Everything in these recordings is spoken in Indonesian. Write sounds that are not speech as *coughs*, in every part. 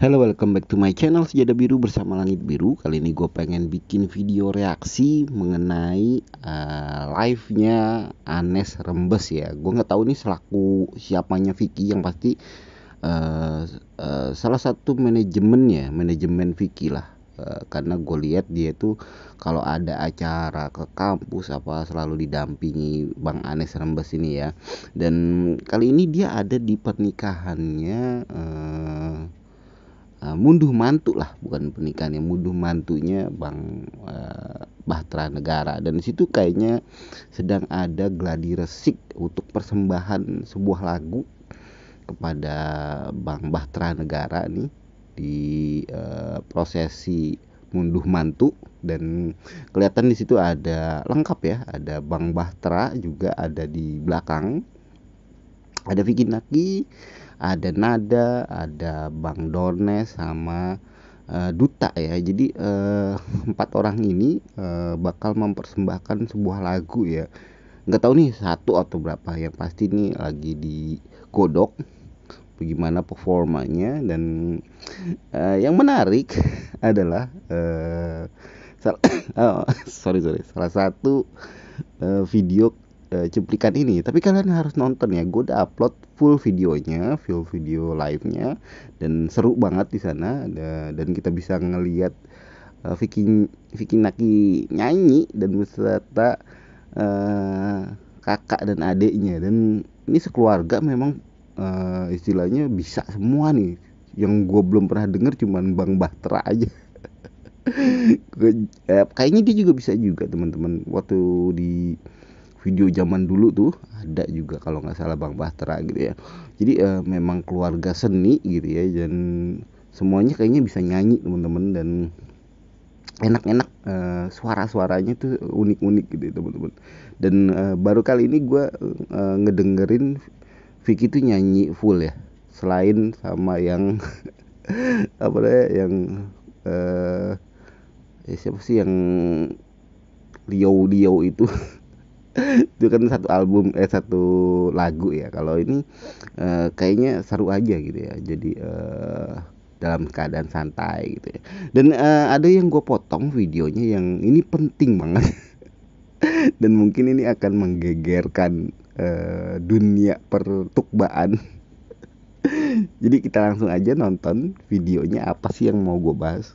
Halo welcome back to my channel Sejada Biru bersama Langit Biru Kali ini gue pengen bikin video reaksi mengenai uh, live-nya Anes Rembes ya Gue nggak tahu nih selaku siapanya Vicky yang pasti uh, uh, salah satu manajemennya Manajemen Vicky lah uh, karena gue lihat dia tuh kalau ada acara ke kampus apa selalu didampingi Bang Anes Rembes ini ya dan kali ini dia ada di pernikahannya uh, uh, munduh mantu lah bukan pernikahan yang munduh mantunya Bang uh, Bahtera Negara dan di situ kayaknya sedang ada gladi resik untuk persembahan sebuah lagu kepada Bang Bahtera Negara nih di uh, prosesi munduh mantu dan kelihatan di situ ada lengkap ya ada Bang Bahtera juga ada di belakang ada Vicky Naki ada Nada, ada Bang Dornes sama uh, Duta ya. Jadi uh, empat orang ini uh, bakal mempersembahkan sebuah lagu ya. Nggak tahu nih satu atau berapa yang pasti nih lagi di kodok. bagaimana performanya dan uh, yang menarik *laughs* adalah uh, sal *coughs* oh, sorry sorry salah satu uh, video Eh, cuplikan ini tapi kalian harus nonton ya gue udah upload full videonya full video live-nya dan seru banget di sana dan kita bisa ngelihat Vicky eh, Vicky Naki nyanyi dan beserta uh, kakak dan adiknya dan ini sekeluarga memang uh, istilahnya bisa semua nih yang gue belum pernah denger cuman Bang Bahtera aja *laughs* kayaknya dia juga bisa juga teman-teman waktu di video zaman dulu tuh ada juga kalau nggak salah Bang Bahtera gitu ya jadi uh, memang keluarga seni gitu ya dan semuanya kayaknya bisa nyanyi teman-teman dan enak-enak uh, suara-suaranya tuh unik-unik gitu ya teman-teman dan uh, baru kali ini gue uh, ngedengerin Vicky tuh nyanyi full ya selain sama yang *laughs* apa deh yang eh ya siapa sih yang Rio Rio itu *laughs* itu kan satu album eh satu lagu ya kalau ini eh, kayaknya seru aja gitu ya jadi eh, dalam keadaan santai gitu ya dan eh, ada yang gue potong videonya yang ini penting banget *laughs* dan mungkin ini akan menggegerkan eh, dunia pertukbaan *laughs* jadi kita langsung aja nonton videonya apa sih yang mau gue bahas.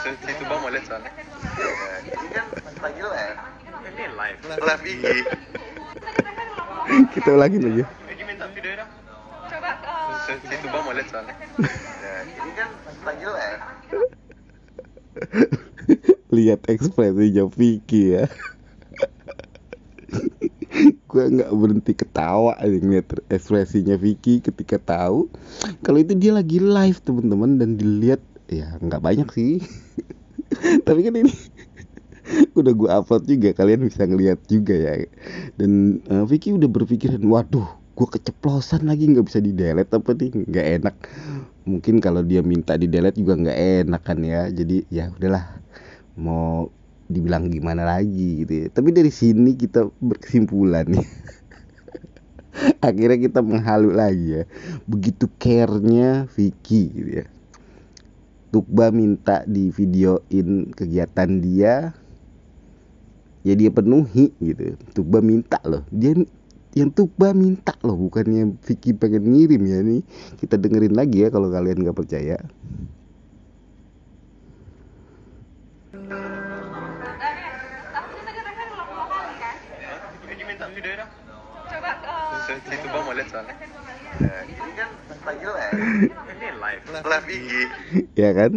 sensi tuba mau lihat soalnya ini kan lagi live ini live live IG *laughs* kita lagi lagi ya. Egy minta video dong coba sensi tuba mau lihat soalnya ini kan lagi live lihat ekspresi Vicky ya *laughs* gue nggak berhenti ketawa lihat ekspresinya Vicky ketika tahu kalau itu dia lagi live teman-teman dan dilihat ya nggak banyak sih *laughs* tapi kan ini *laughs* udah gue upload juga kalian bisa ngeliat juga ya dan uh, Vicky udah berpikiran waduh gue keceplosan lagi nggak bisa di delete apa nih nggak enak mungkin kalau dia minta di delete juga nggak enak kan ya jadi ya udahlah mau dibilang gimana lagi gitu ya tapi dari sini kita berkesimpulan nih ya. *laughs* akhirnya kita menghalu lagi ya begitu care-nya Vicky gitu ya Tukba minta di videoin kegiatan dia ya dia penuhi gitu Tukba minta loh dia yang Tukba minta loh bukannya Vicky pengen ngirim ya nih kita dengerin lagi ya kalau kalian nggak percaya ya. Coba, uh, eh, Coba mau lihat soalnya live live iya kan? ya kan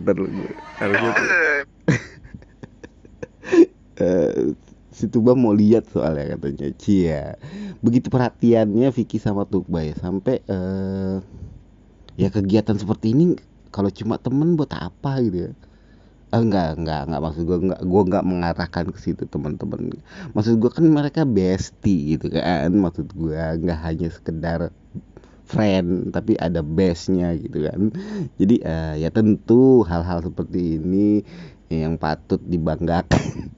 ntar gue iya. *laughs* eh, si Tuba mau lihat soalnya katanya Cia begitu perhatiannya Vicky sama Tuba ya sampai uh, ya kegiatan seperti ini kalau cuma temen buat apa gitu ya uh, enggak enggak enggak maksud gue enggak gue enggak mengarahkan ke situ teman-teman maksud gue kan mereka bestie gitu kan maksud gue enggak hanya sekedar friend tapi ada bestnya gitu kan jadi uh, ya tentu hal-hal seperti ini yang patut dibanggakan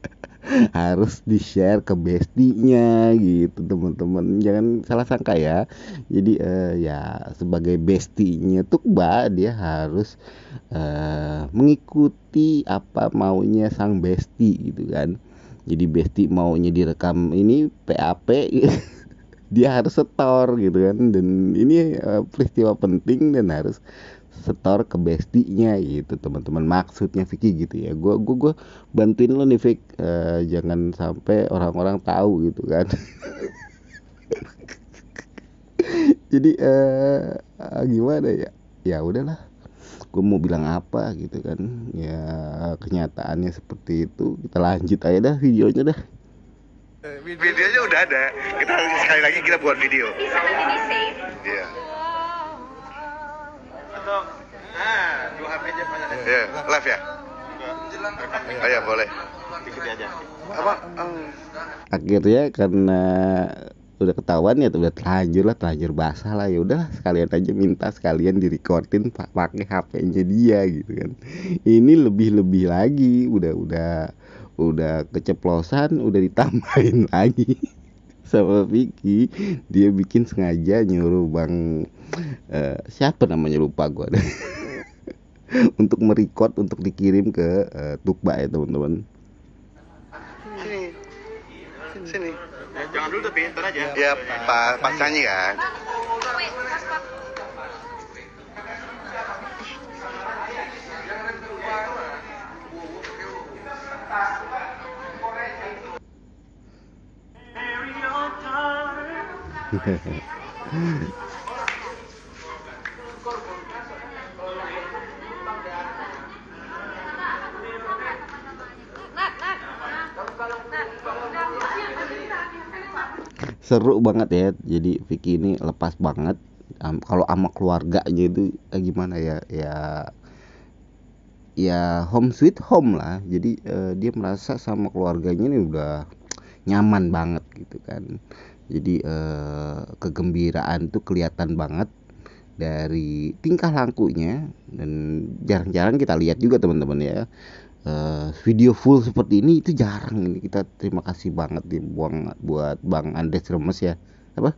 *laughs* harus di share ke bestinya gitu teman-teman jangan salah sangka ya jadi uh, ya sebagai bestinya tuh mbak dia harus uh, mengikuti apa maunya sang besti gitu kan jadi besti maunya direkam ini PAP gitu *laughs* dia harus setor gitu kan dan ini uh, peristiwa penting dan harus setor ke bestinya gitu teman-teman maksudnya Vicky gitu ya gue gue gue bantuin lo nih Vicky uh, eh, jangan sampai orang-orang tahu gitu kan *laughs* jadi uh, gimana ya ya udahlah gue mau bilang apa gitu kan ya kenyataannya seperti itu kita lanjut aja dah videonya dah Video Videonya udah ada. Kita sekali lagi kita buat video. Iya. Atau ah, dua HP aja banyak. Iya, live ya. Oh ya boleh. Ikuti aja. Apa? Akhirnya gitu karena udah ketahuan ya udah terlanjur lah terlanjur basah lah ya udah sekalian aja minta sekalian direcordin pakai HP-nya dia gitu kan ini lebih lebih lagi udah udah udah keceplosan udah ditambahin *laughs* lagi sama Vicky dia bikin sengaja nyuruh bang uh, siapa namanya lupa gue *laughs* untuk merekod untuk dikirim ke uh, Tukba ya teman-teman sini sini jangan dulu tapi ntar aja ya, pas pa kan *laughs* seru banget ya jadi Vicky ini lepas banget um, kalau sama keluarga itu eh, gimana ya ya ya home sweet home lah jadi uh, dia merasa sama keluarganya ini udah nyaman banget gitu kan jadi eh, kegembiraan tuh kelihatan banget dari tingkah lakunya dan jarang-jarang kita lihat juga teman-teman ya eh, video full seperti ini itu jarang ini kita terima kasih banget buang buat Bang Andes Remes ya apa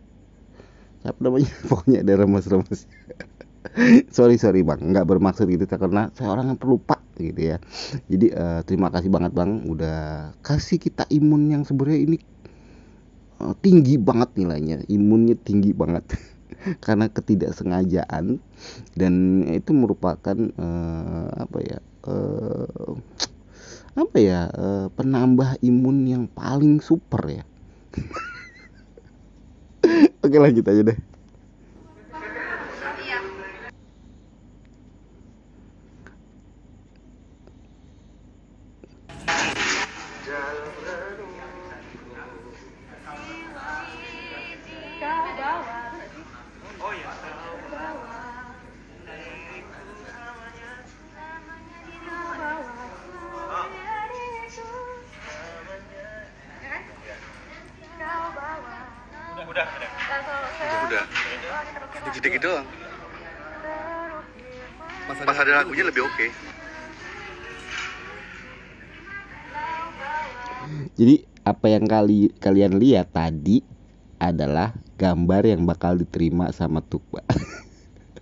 siapa namanya *laughs* pokoknya ada remes-remes *laughs* sorry sorry bang nggak bermaksud itu karena saya orang yang pelupa gitu ya jadi eh, terima kasih banget bang udah kasih kita imun yang sebenarnya ini Eh, tinggi banget nilainya imunnya tinggi banget *laughs* karena ketidaksengajaan dan itu merupakan uh, apa ya uh, apa ya uh, penambah imun yang paling super ya *laughs* oke lanjut aja deh dikit-dikit iya. doang pas ada, pas ada lagunya lebih oke okay. jadi apa yang kali kalian lihat tadi adalah gambar yang bakal diterima sama Tukba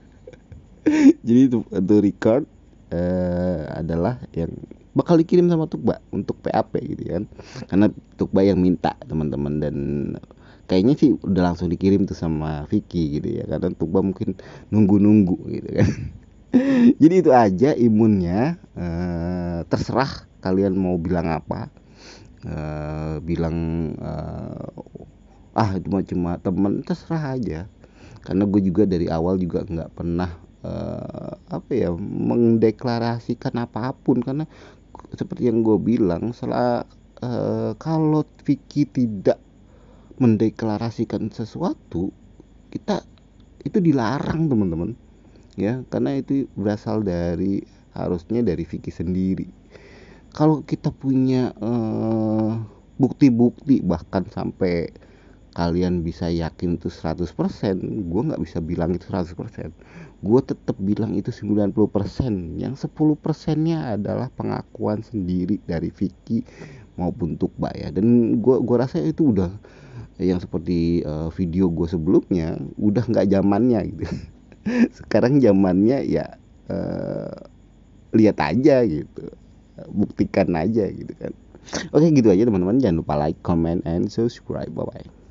*laughs* jadi itu, itu record uh, adalah yang bakal dikirim sama Tukba untuk PAP gitu kan karena Tukba yang minta teman-teman dan kayaknya sih udah langsung dikirim tuh sama Vicky gitu ya karena Tuba mungkin nunggu-nunggu gitu kan *laughs* jadi itu aja imunnya e, terserah kalian mau bilang apa e, bilang e, ah cuma cuma temen terserah aja karena gue juga dari awal juga nggak pernah e, apa ya mendeklarasikan apapun karena seperti yang gue bilang setelah kalau Vicky tidak mendeklarasikan sesuatu kita itu dilarang teman-teman ya karena itu berasal dari harusnya dari fikih sendiri kalau kita punya bukti eh, bukti-bukti bahkan sampai kalian bisa yakin itu 100% gue nggak bisa bilang itu 100% gue tetap bilang itu 90% yang 10% nya adalah pengakuan sendiri dari Vicky maupun Tukba ya dan gue gua rasa itu udah yang seperti uh, video gue sebelumnya udah nggak zamannya gitu *laughs* sekarang zamannya ya uh, lihat aja gitu buktikan aja gitu kan oke gitu aja teman-teman jangan lupa like comment and subscribe bye bye